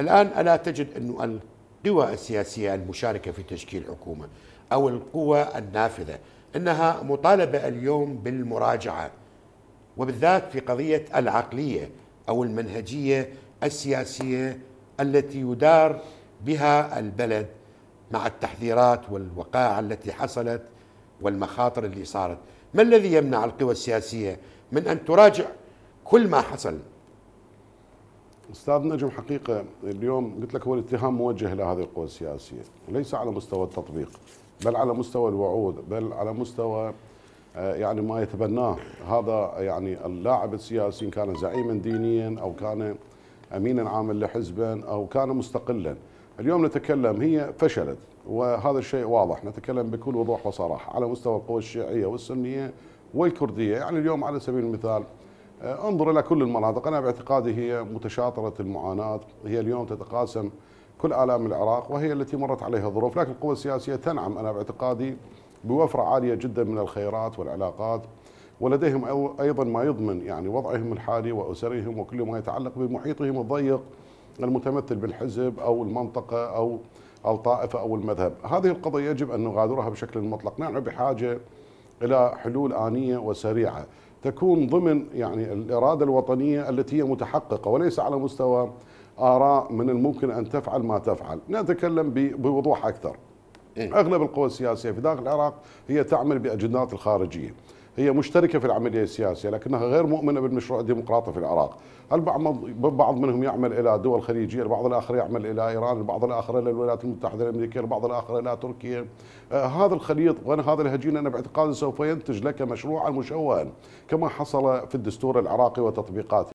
الآن ألا تجد أن القوى السياسية المشاركة في تشكيل حكومة أو القوى النافذة أنها مطالبة اليوم بالمراجعة وبالذات في قضية العقلية أو المنهجية السياسية التي يدار بها البلد مع التحذيرات والوقائع التي حصلت والمخاطر اللي صارت ما الذي يمنع القوى السياسية من أن تراجع كل ما حصل استاذ نجم حقيقه اليوم قلت لك هو الاتهام موجه الى هذه القوى السياسيه ليس على مستوى التطبيق بل على مستوى الوعود بل على مستوى آه، يعني ما يتبناه هذا يعني اللاعب السياسي إن كان زعيما دينيا او كان امينا عاما لحزبا او كان مستقلا اليوم نتكلم هي فشلت وهذا الشيء واضح نتكلم بكل وضوح وصراحه على مستوى القوى الشيعيه والسنيه والكرديه يعني اليوم على سبيل المثال آه، انظر إلى كل المناطق أنا باعتقادي هي متشاطرة المعاناة هي اليوم تتقاسم كل آلام العراق وهي التي مرت عليها ظروف لكن القوى السياسية تنعم أنا باعتقادي بوفرة عالية جدا من الخيرات والعلاقات ولديهم أيضا ما يضمن يعني وضعهم الحالي وأسرهم وكل ما يتعلق بمحيطهم الضيق المتمثل بالحزب أو المنطقة أو الطائفة أو المذهب هذه القضية يجب أن نغادرها بشكل مطلق نحن نعم، بحاجة إلى حلول آنية وسريعة تكون ضمن يعني الإرادة الوطنية التي هي متحققة وليس على مستوى آراء من الممكن أن تفعل ما تفعل نتكلم بوضوح أكثر إيه. أغلب القوى السياسية في داخل العراق هي تعمل بأجندات الخارجية هي مشتركه في العمليه السياسيه لكنها غير مؤمنه بالمشروع الديمقراطي في العراق البعض منهم يعمل الى دول خليجيه البعض الاخر يعمل الى ايران البعض الاخر الى الولايات المتحده الامريكيه البعض الاخر الى تركيا آه، هذا الخليط وهذا الهجين انا باعتقادي سوف ينتج لك مشروعا مشوها كما حصل في الدستور العراقي وتطبيقاته